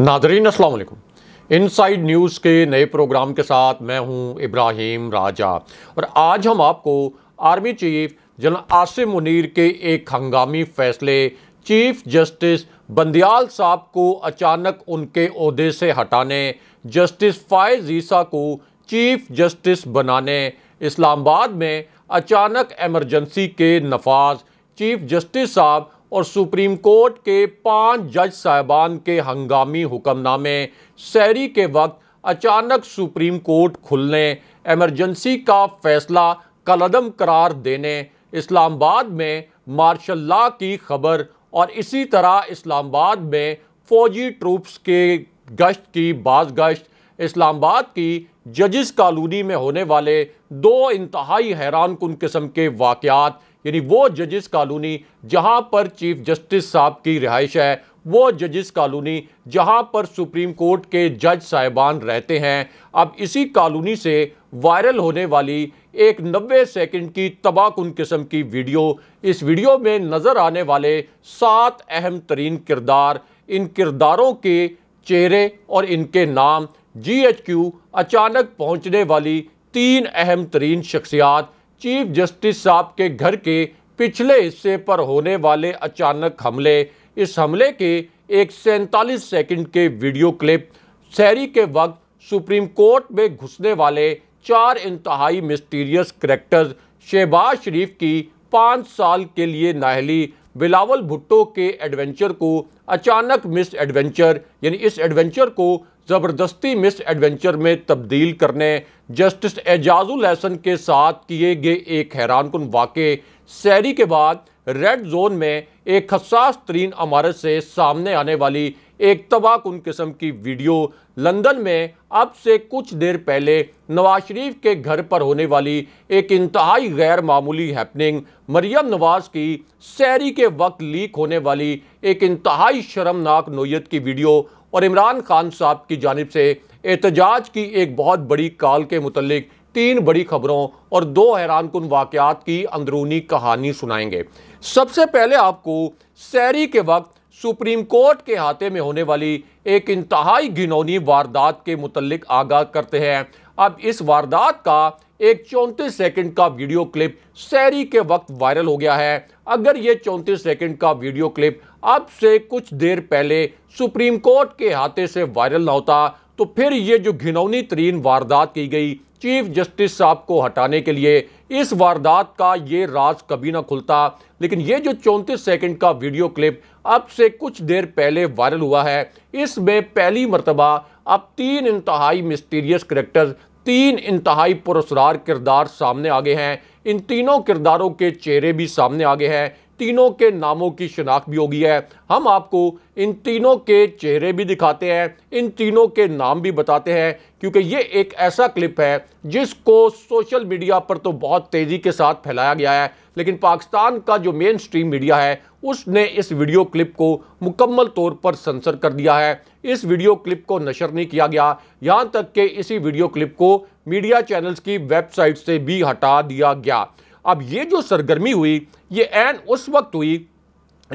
Nadreen in inside news के नए programme के साथ मैं हूं इब्राहिम राजा और आज हम आपको army chief general Asim Munir के एक हंगामी फैसले चीफ जस्टिस बंदियाल साहब को अचानक उनके अहदे से हटाने जस्टिस फायज ईसा को चीफ जस्टिस बनाने इस्लामाबाद में अचानक एमरजेंसी के नफाज चीफ जस्टिस साहब और सुप्रीम कोर्ट के पांच जज साहबान के हंगामी हुक्मनामे शहरी के वक्त अचानक सुप्रीम कोर्ट खुलने एमरजेंसी का फैसला कलदम करार देने इस्लामाबाद में मार्शल ला की खबर और इसी तरह इस्लामाबाद में फौजी ट्रूप्स के गश्त की बाज गश्त इस्लामाबाद की जजिस कॉलोनी में होने वाले दो इंतहाई हैरान कन किस्म के वाकयात यानी वो जजिस कॉलोनी जहां पर चीफ जस्टिस साहब की रिहाइश है वो जजिस कॉलोनी जहां पर सुप्रीम कोर्ट के जज साहिबान रहते हैं अब इसी कॉलोनी से वायरल होने वाली एक 90 सेकंड की तबाहकुन किस्म की वीडियो इस वीडियो में नज़र आने वाले सात अहम तरीन किरदार इन किरदारों के चेहरे और इनके नाम जी एच क्यू अचानक पहुँचने वाली तीन अहम तरीन शख्सियात चीफ जस्टिस साहब के घर के पिछले हिस्से पर होने वाले अचानक हमले इस हमले के एक सैंतालीस सेकंड के वीडियो क्लिप शहरी के वक्त सुप्रीम कोर्ट में घुसने वाले चार इंतहाई मिस्टीरियस करेक्टर्स शहबाज शरीफ की पाँच साल के लिए नाहली बिलावल भुट्टो के एडवेंचर को अचानक मिस एडवेंचर यानी इस एडवेंचर को ज़बरदस्ती मिस एडवेंचर में तब्दील करने जस्टिस एजाजुल हसन के साथ किए गए एक हैरान कन वाक़ सैरी के बाद रेड जोन में एक हसास तरीन अमारत से सामने आने वाली एक कन किस्म की वीडियो लंदन में अब से कुछ देर पहले नवाज शरीफ के घर पर होने वाली एक इंतहाई गैर मामूली हैपनिंग मरियम नवाज की सैरी के वक्त लीक होने वाली एक इंतहाई शर्मनाक नोयत की वीडियो और इमरान खान साहब की जानब से एहतजाज की एक बहुत बड़ी काल के मतलब तीन बड़ी खबरों और दो हैरान कन वाक़ात की अंदरूनी कहानी सुनाएंगे सबसे पहले आपको सैरी के वक्त सुप्रीम कोर्ट के हाथे में होने वाली एक इंतहाई घिनौनी वारदात के मतलब आगाह करते हैं अब इस वारदात का एक चौंतीस सेकंड का वीडियो क्लिप सैरी के वक्त वायरल हो गया है अगर ये चौंतीस सेकंड का वीडियो क्लिप अब से कुछ देर पहले सुप्रीम कोर्ट के हाथे से वायरल ना होता तो फिर ये जो घिनौनी तरीन वारदात की गई चीफ जस्टिस साहब को हटाने के लिए इस वारदात का ये राज कभी ना खुलता लेकिन ये जो चौंतीस सेकंड का वीडियो क्लिप अब से कुछ देर पहले वायरल हुआ है इसमें पहली मरतबा अब तीन इंतहाई मिस्टीरियस करेक्टर तीन इंतहाई पुरस्कार किरदार सामने आ गए हैं इन तीनों किरदारों के चेहरे भी सामने आ गए हैं तीनों के नामों की शिनाख्त भी होगी है हम आपको इन तीनों के चेहरे भी दिखाते हैं इन तीनों के नाम भी बताते हैं क्योंकि ये एक ऐसा क्लिप है जिसको सोशल मीडिया पर तो बहुत तेज़ी के साथ फैलाया गया है लेकिन पाकिस्तान का जो मेन स्ट्रीम मीडिया है उसने इस वीडियो क्लिप को मुकम्मल तौर पर सेंसर कर दिया है इस वीडियो क्लिप को नशर नहीं किया गया यहाँ तक कि इसी वीडियो क्लिप को मीडिया चैनल्स की वेबसाइट से भी हटा दिया गया अब ये जो सरगर्मी हुई ये एन उस वक्त हुई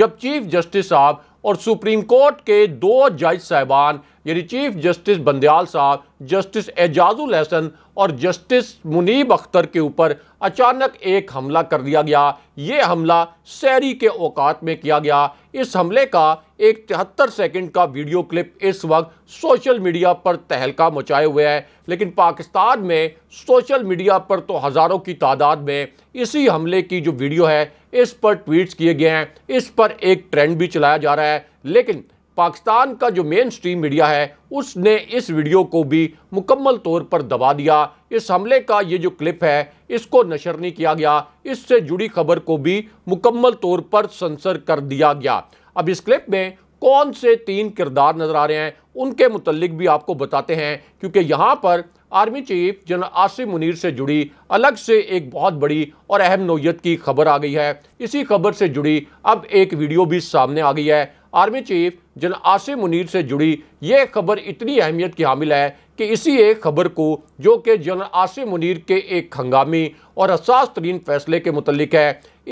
जब चीफ जस्टिस साहब और सुप्रीम कोर्ट के दो जज साहबान यानी चीफ जस्टिस बंदयाल साहब जस्टिस एजाजुल हसन और जस्टिस मुनीब अख्तर के ऊपर अचानक एक हमला कर दिया गया ये हमला शहरी के औकात में किया गया इस हमले का एक तिहत्तर सेकेंड का वीडियो क्लिप इस वक्त सोशल मीडिया पर तहलका मचाए हुए है लेकिन पाकिस्तान में सोशल मीडिया पर तो हज़ारों की तादाद में इसी हमले की जो वीडियो है इस पर ट्वीट्स किए गए हैं इस पर एक ट्रेंड भी चलाया जा रहा है लेकिन पाकिस्तान का जो मेन स्ट्रीम मीडिया है उसने इस वीडियो को भी मुकम्मल तौर पर दबा दिया इस हमले का ये जो क्लिप है इसको नशर नहीं किया गया इससे जुड़ी खबर को भी मुकम्मल तौर पर सेंसर कर दिया गया अब इस क्लिप में कौन से तीन किरदार नज़र आ रहे हैं उनके मुतलिक भी आपको बताते हैं क्योंकि यहाँ पर army chief general Asif Munir से जुड़ी अलग से एक बहुत बड़ी और अहम नोयत की खबर आ गई है इसी खबर से जुड़ी अब एक वीडियो भी सामने आ गई है army chief general Asif Munir से जुड़ी ये खबर इतनी अहमियत की हामिल है कि इसी एक खबर को जो कि जनरल आसिफ मुनीर के एक हंगामी और हसास तरीन फैसले के मुतलिक है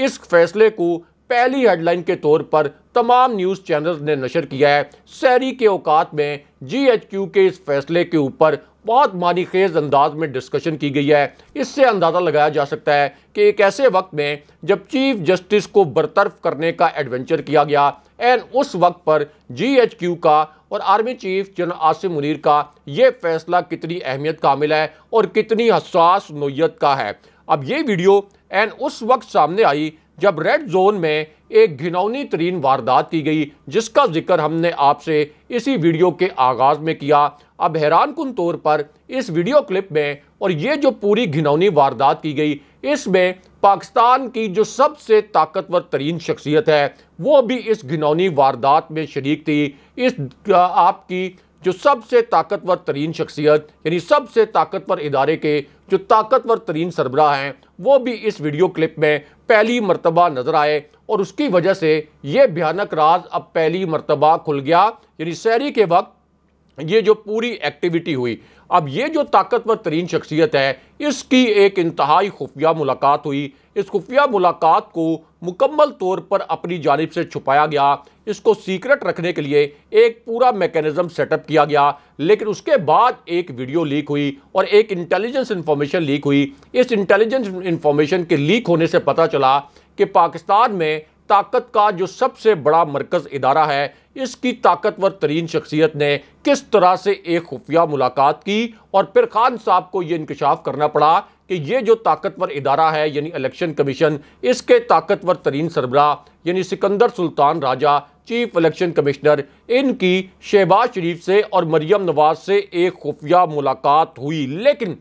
इस फैसले को पहली हेडलाइन के तौर पर तमाम न्यूज़ चैनल्स ने नशर किया है शहरी के औकात में जीएचक्यू के इस फैसले के ऊपर बहुत मानी खेज अंदाज में डिस्कशन की गई है इससे अंदाज़ा लगाया जा सकता है कि एक ऐसे वक्त में जब चीफ जस्टिस को बरतरफ करने का एडवेंचर किया गया एंड उस वक्त पर जीएचक्यू का और army chief general Asim Munir का ये फैसला कितनी अहमियत का हामिल है और कितनी हसास नोयत का है अब ये वीडियो एंड उस वक्त सामने आई जब रेड जोन में एक घिनौनी तरीन वारदात की गई जिसका जिक्र हमने आपसे इसी वीडियो के आगाज़ में किया अब हैरान कन तौर पर इस वीडियो क्लिप में और ये जो पूरी घिनौनी वारदात की गई इसमें पाकिस्तान की जो सबसे ताकतवर तरीन शख्सियत है वो भी इस घिनौनी वारदात में शरीक थी इस आपकी जो सबसे ताकतवर तरीन शख्सियत यानी सबसे ताकतवर इदारे के जो ताकतवर तरीन सरबराह हैं वो भी इस वीडियो क्लिप में पहली मरतबा नज़र आए और उसकी वजह से ये भयानक राज अब पहली मरतबा खुल गया यानी शहरी के वक्त ये जो पूरी एक्टिविटी हुई अब ये जो ताकतवर तरीन शख्सियत है इसकी एक इंतहाई खुफिया मुलाकात हुई इस खुफिया मुलाकात को मुकम्मल तौर पर अपनी जानब से छुपाया गया इसको सीक्रेट रखने के लिए एक पूरा मेकनिज़म सेटअप किया गया लेकिन उसके बाद एक वीडियो लीक हुई और एक इंटेलिजेंस इन्फॉर्मेशन लीक हुई इस इंटेलिजेंस इन्फॉर्मेशन के लीक होने से पता चला कि पाकिस्तान में ताकत का जो सबसे बड़ा मरकज़ इदारा है इसकी ताकतवर तरीन शख्सियत ने किस तरह से एक खुफिया मुलाकात की और फिर खान साहब को ये इंकशाफ करना पड़ा कि ये जो ताकतवर इदारा है यानी इलेक्शन कमीशन इसके ताकतवर तरीन सरबरा यानी Sikandar Sultan Raja chief election commissioner इनकी शहबाज शरीफ से और मरियम नवाज से एक खुफिया मुलाकात हुई लेकिन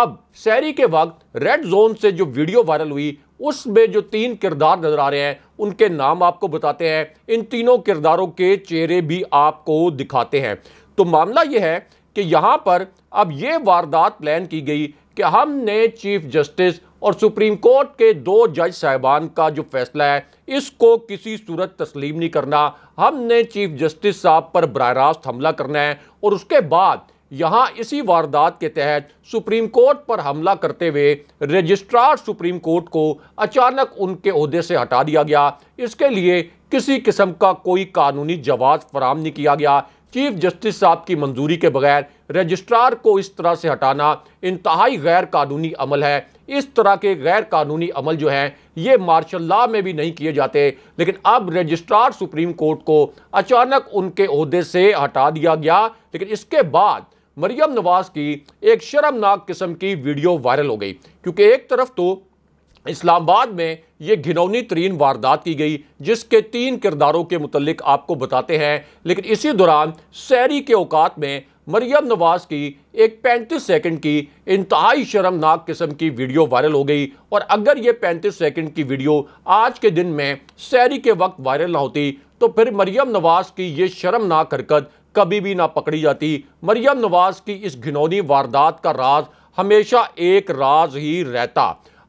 अब शहरी के वक्त रेड जोन से जो वीडियो वायरल हुई उसमें जो तीन किरदार नज़र आ रहे हैं उनके नाम आपको बताते हैं इन तीनों किरदारों के चेहरे भी आपको दिखाते हैं तो मामला यह है कि यहाँ पर अब ये वारदात प्लान की गई कि हमने चीफ जस्टिस और सुप्रीम कोर्ट के दो जज साहबान का जो फैसला है इसको किसी सूरत तस्लीम नहीं करना हमने चीफ जस्टिस साहब पर बरह रास्त हमला करना है और उसके बाद यहां इसी वारदात के तहत सुप्रीम कोर्ट पर हमला करते हुए रजिस्ट्रार सुप्रीम कोर्ट को अचानक उनके अहदे से हटा दिया गया इसके लिए किसी किस्म का कोई कानूनी जवाब फराम नहीं किया गया चीफ जस्टिस साहब की मंजूरी के बगैर रजिस्ट्रार को इस तरह से हटाना इंतहाई गैर कानूनी अमल है इस तरह के गैर कानूनी अमल जो हैं ये मार्शल लॉ में भी नहीं किए जाते लेकिन अब रजिस्ट्रार सुप्रीम कोर्ट को अचानक उनके अहदे से हटा दिया गया लेकिन इसके बाद मरियम नवाज की एक शर्मनाक किस्म की वीडियो वायरल हो गई क्योंकि एक तरफ तो इस्लामाबाद में ये घिनौनी तरीन वारदात की गई जिसके तीन किरदारों के मुतलक आपको बताते हैं लेकिन इसी दौरान सैरी के अवकात में मरियम नवाज की एक 35 सेकंड की इंतहाई शर्मनाक किस्म की वीडियो वायरल हो गई और अगर ये 35 सेकंड की वीडियो आज के दिन में सैरी के वक्त वायरल ना होती तो फिर मरियम नवाज की ये शर्मनाक हरकत कभी भी ना पकड़ी जाती मरियम नवाज की इस घिनौनी वारदात का राज हमेशा एक राज ही रहता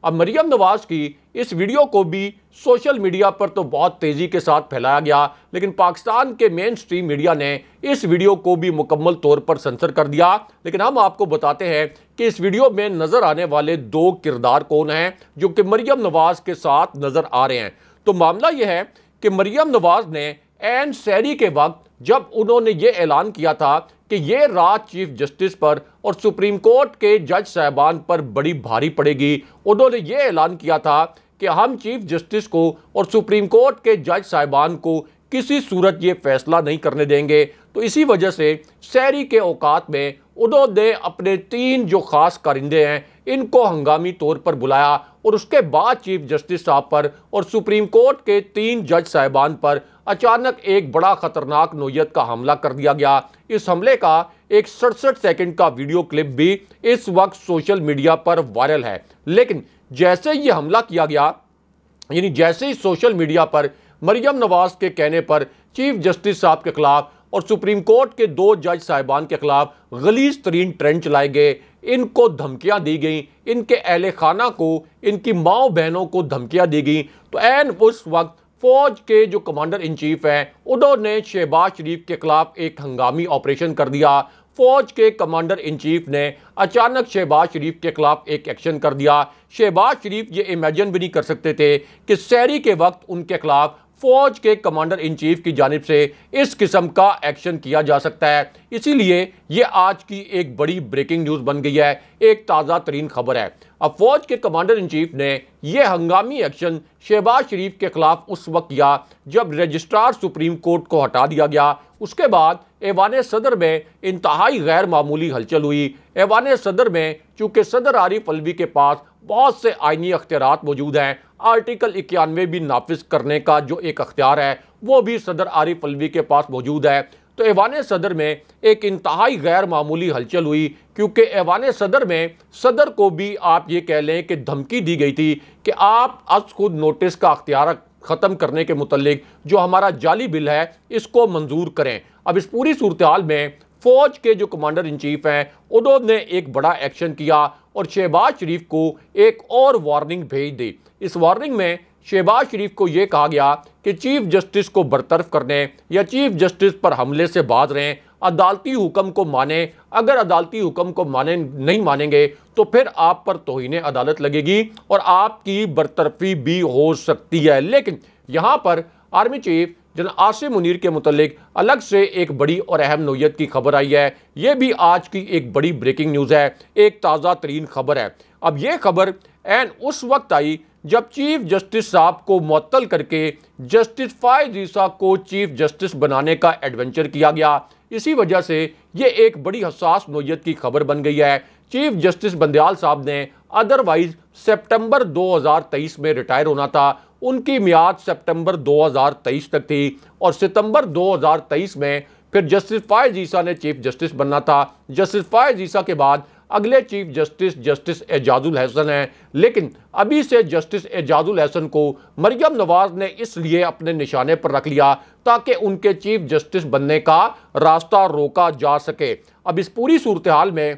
अब मरियम नवाज की इस वीडियो को भी सोशल मीडिया पर तो बहुत तेज़ी के साथ फैलाया गया लेकिन पाकिस्तान के मेन स्ट्रीम मीडिया ने इस वीडियो को भी मुकम्मल तौर पर सेंसर कर दिया लेकिन हम आपको बताते हैं कि इस वीडियो में नज़र आने वाले दो किरदार कौन हैं जो कि मरियम नवाज के साथ नज़र आ रहे हैं तो मामला यह है कि मरियम नवाज ने एन सैरी के वक्त जब उन्होंने ये ऐलान किया था कि ये रात चीफ जस्टिस पर और सुप्रीम कोर्ट के जज साहबान पर बड़ी भारी पड़ेगी उन्होंने ये ऐलान किया था कि हम चीफ जस्टिस को और सुप्रीम कोर्ट के जज साहबान को किसी सूरत ये फैसला नहीं करने देंगे तो इसी वजह से शहरी के औकात में उन्होंने अपने तीन जो खास कारिंदे हैं इनको हंगामी तौर पर बुलाया और उसके बाद चीफ जस्टिस साहब पर और सुप्रीम कोर्ट के तीन जज साहिबान पर अचानक एक बड़ा खतरनाक नोयत का हमला कर दिया गया इस हमले का एक सड़सठ सेकंड का वीडियो क्लिप भी इस वक्त सोशल मीडिया पर वायरल है लेकिन जैसे ये हमला किया गया यानी जैसे ही सोशल मीडिया पर मरियम नवाज के कहने पर चीफ जस्टिस साहब के खिलाफ और सुप्रीम कोर्ट के दो जज साहिबान के खिलाफ गलीज तरीन ट्रेंड चलाए गए इनको धमकियां दी गई इनके अहल खाना को इनकी माओ बहनों को धमकियां दी गई तो एन उस वक्त फौज के जो कमांडर इन चीफ हैं उन्होंने शहबाज शरीफ के खिलाफ एक हंगामी ऑपरेशन कर दिया फौज के कमांडर इन चीफ ने अचानक शहबाज शरीफ के खिलाफ एक एक्शन कर दिया शहबाज शरीफ ये इमेजन भी नहीं कर सकते थे कि सैरी के वक्त उनके खिलाफ फौज के कमांडर इन चीफ की जानब से इस किस्म का एक्शन किया जा सकता है इसीलिए ये आज की एक बड़ी ब्रेकिंग न्यूज़ बन गई है एक ताज़ा तरीन खबर है अब फौज के कमांडर इन चीफ ने यह हंगामी एक्शन शहबाज शरीफ के खिलाफ उस वक्त किया जब रजिस्ट्रार सुप्रीम कोर्ट को हटा दिया गया उसके बाद ऐवान सदर में इंतहाई गैर मामूली हलचल हुई ऐवान सदर में चूँकि सदर आरिफ अलवी के पास बहुत से आइनी अख्तियार मौजूद हैं आर्टिकल इक्यानवे भी नाफिज करने का जो एक अख्तियार है वो भी सदर आरिफ अलवी के पास मौजूद है तो ऐवान सदर में एक इंतहाई गैर मामूली हलचल हुई क्योंकि ऐवान सदर में सदर को भी आप ये कह लें कि धमकी दी गई थी कि आप अज खुद नोटिस का अख्तियार ख़त्म करने के मतलब जो हमारा जाली बिल है इसको मंजूर करें अब इस पूरी सूरत हाल में फ़ौज के जो कमांडर इन चीफ हैं उन्होंने एक बड़ा एक्शन किया और शहबाज शरीफ को एक और वार्निंग भेज दी इस वार्निंग में शहबाज शरीफ को यह कहा गया कि चीफ जस्टिस को बरतरफ करने या चीफ जस्टिस पर हमले से बाज रहें अदालती हुक्म को माने अगर अदालती हुक्म को माने नहीं मानेंगे तो फिर आप पर तोहन अदालत लगेगी और आपकी बरतरफी भी हो सकती है लेकिन यहाँ पर आर्मी चीफ जना आसिम मुनीर के मतलब अलग से एक बड़ी और अहम नोयत की खबर आई है ये भी आज की एक बड़ी ब्रेकिंग न्यूज़ है एक ताज़ा तरीन खबर है अब ये खबर एन उस वक्त आई जब चीफ जस्टिस साहब को मअतल करके जस्टिस फायदीसा को चीफ जस्टिस बनाने का एडवेंचर किया गया इसी वजह से ये एक बड़ी हसास नोयत की खबर बन गई है चीफ जस्टिस बंदयाल साहब ने अदरवाइज सितंबर 2023 में रिटायर होना था उनकी मियाद सितंबर 2023 तक थी और सितंबर 2023 में फिर जस्टिस फायज ईसा ने चीफ जस्टिस बनना था जस्टिस फायज ईसा के बाद अगले chief justice justice Ijazul Hasan हैं लेकिन अभी से जस्टिस एजाजुल हसन को मरियम नवाज ने इसलिए अपने निशाने पर रख लिया ताकि उनके चीफ जस्टिस बनने का रास्ता रोका जा सके अब इस पूरी सूरत हाल में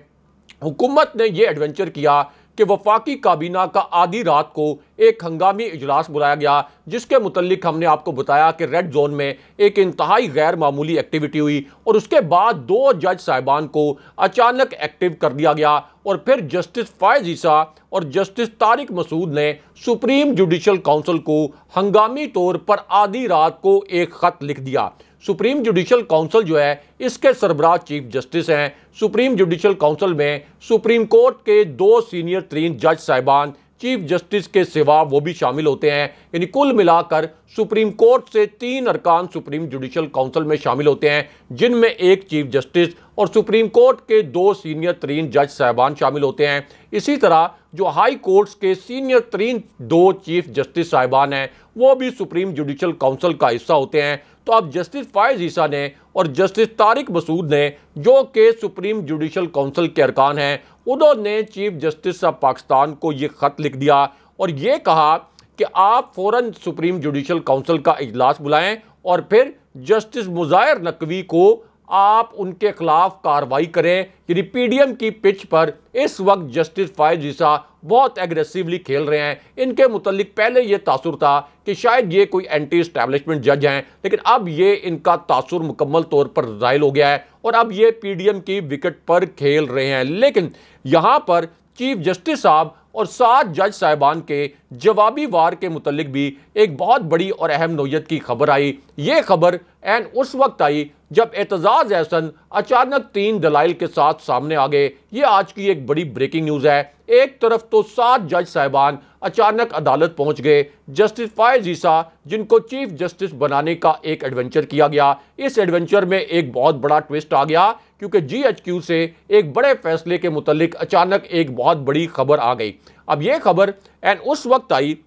हुकूमत ने यह एडवेंचर किया कि वफाकी काबीना का आधी रात को एक हंगामी इजलास बुलाया गया जिसके मुतलिक हमने आपको बताया कि रेड जोन में एक इंतहाई गैर मामूली एक्टिविटी हुई और उसके बाद दो जज साहिबान को अचानक एक्टिव कर दिया गया और फिर जस्टिस फायज ईसा और जस्टिस तारिक मसूद ने सुप्रीम जुडिशल काउंसिल को हंगामी तौर पर आधी रात को एक ख़त लिख दिया सुप्रीम जुडिशल काउंसिल जो है इसके सरबराह चीफ जस्टिस हैं सुप्रीम जुडिशल काउंसिल में सुप्रीम कोर्ट के दो सीनियर तरीन जज साहिबान चीफ जस्टिस के सिवा वो भी शामिल होते हैं यानी कुल मिलाकर सुप्रीम कोर्ट से तीन अरकान सुप्रीम जुडिशल काउंसिल में शामिल होते हैं जिनमें एक चीफ जस्टिस और सुप्रीम कोर्ट के दो सीनियर तरीन जज साहबान शामिल होते हैं इसी तरह जो हाई कोर्ट्स के सीनियर तरीन दो चीफ जस्टिस साहिबान हैं वो भी सुप्रीम जुडिशल काउंसिल का हिस्सा होते हैं तो आप जस्टिस फायज ईसा ने और जस्टिस तारिक मसूद ने जो कि सुप्रीम जुडिशल काउंसिल के अरकान हैं उन्होंने चीफ जस्टिस ऑफ पाकिस्तान को ये ख़त लिख दिया और ये कहा कि आप फ़ौर सुप्रीम जुडिशल काउंसिल का अजलास बुलाएं और फिर जस्टिस मुज़ाहिर नकवी को आप उनके खिलाफ कार्रवाई करें यानी पीडीएम की पिच पर इस वक्त जस्टिस फायज ईसा बहुत एग्रेसिवली खेल रहे हैं इनके मुतलिक पहले ये तासुर था कि शायद ये कोई एंटी इस्टेब्लिशमेंट जज हैं लेकिन अब ये इनका तासुर मुकम्मल तौर पर जायल हो गया है और अब ये पीडीएम की विकेट पर खेल रहे हैं लेकिन यहाँ पर चीफ जस्टिस साहब और सात जज साहिबान के जवाबी वार के मुतलिक भी एक बहुत बड़ी और अहम नोयत की खबर आई ये खबर एन उस वक्त आई जब एतजाज़ एहसन अचानक तीन दलाइल के साथ सामने आ गए ये आज की एक बड़ी ब्रेकिंग न्यूज़ है एक तरफ तो सात जज साहिबान अचानक अदालत पहुंच गए जस्टिस फायज ईसा जिनको चीफ जस्टिस बनाने का एक एडवेंचर किया गया इस एडवेंचर में एक बहुत बड़ा ट्विस्ट आ गया क्योंकि जी एच क्यू से एक बड़े फैसले के मुतलिक अचानक एक बहुत बड़ी खबर आ गई अब यह खबर एन उस वक्त आई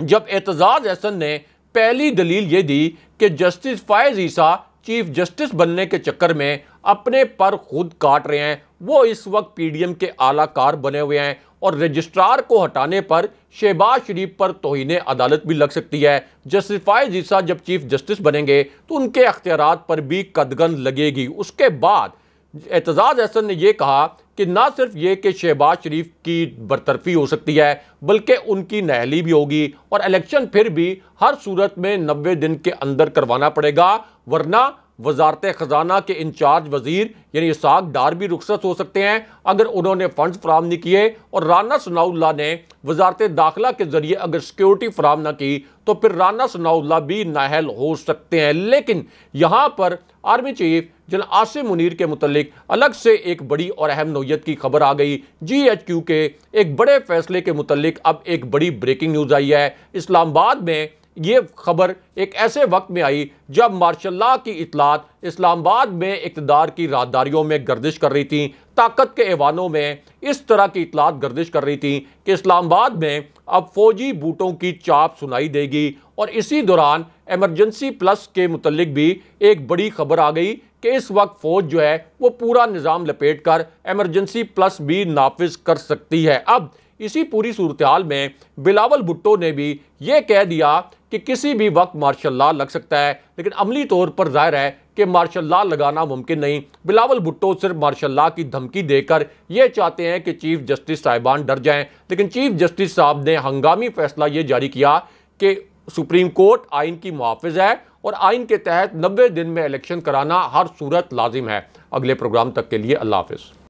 जब एतजाज़ एहसन ने पहली दलील ये दी कि justice Faez Isa chief justice बनने के चक्कर में अपने पर खुद काट रहे हैं वो इस वक्त पीडीएम के आलाकार बने हुए हैं और रजिस्ट्रार को हटाने पर शहबाज शरीफ पर तोहन अदालत भी लग सकती है फायज ईसा जब चीफ जस्टिस बनेंगे तो उनके अख्तियार पर भी कदगन लगेगी उसके बाद एतजाज़ अहसन ने यह कहा कि ना सिर्फ ये कि शहबाज शरीफ की बरतरफी हो सकती है बल्कि उनकी नहली भी होगी और इलेक्शन फिर भी हर सूरत में नबे दिन के अंदर करवाना पड़ेगा वरना वजारत ख़जाना के इंचार्ज वजीर यानी इसाक डार भी रुखसत हो सकते हैं अगर उन्होंने फ़ंड फ्राहम नहीं किए और राना सनाउल्ला ने वजारत दाखिला के ज़रिए अगर सिक्योरिटी फ्राहम ना की तो फिर राना सनाउल्ला भी नाहल हो सकते हैं लेकिन यहाँ पर आर्मी चीफ जन आसिम मुनीर के मतलब अलग से एक बड़ी और अहम नोयत की खबर आ गई जी एच क्यू के एक बड़े फैसले के मतलब अब एक बड़ी ब्रेकिंग न्यूज़ आई है इस्लामाबाद में ये खबर एक ऐसे वक्त में आई जब मार्शल्ला की इतलात इस्लामाबाद में इकतदार की राहदारियों में गर्दिश कर रही थी ताकत के ऐवानों में इस तरह की इतलात गर्दिश कर रही थी कि इस्लामाबाद में अब फौजी बूटों की चाप सुनाई देगी और इसी दौरान एमरजेंसी प्लस के मुतलक भी एक बड़ी खबर आ गई कि इस वक्त फ़ौज जो है वो पूरा निज़ाम लपेट कर एमरजेंसी प्लस भी नाफिज कर सकती है अब इसी पूरी सूरत में बिलावल भुट्टो ने भी ये कह दिया कि किसी भी वक्त मार्शल लॉ लग सकता है लेकिन अमली तौर पर जाहिर है कि मार्शल लॉ लगाना मुमकिन नहीं बिलावल भुट्टो सिर्फ मार्शल लॉ की धमकी देकर यह चाहते हैं कि चीफ जस्टिस साहिबान डर जाएं लेकिन चीफ जस्टिस साहब ने हंगामी फैसला ये जारी किया कि सुप्रीम कोर्ट आइन की मुहाफ़ है और आइन के तहत नब्बे दिन में इलेक्शन कराना हर सूरत लाजिम है अगले प्रोग्राम तक के लिए अल्लाह हाफिज़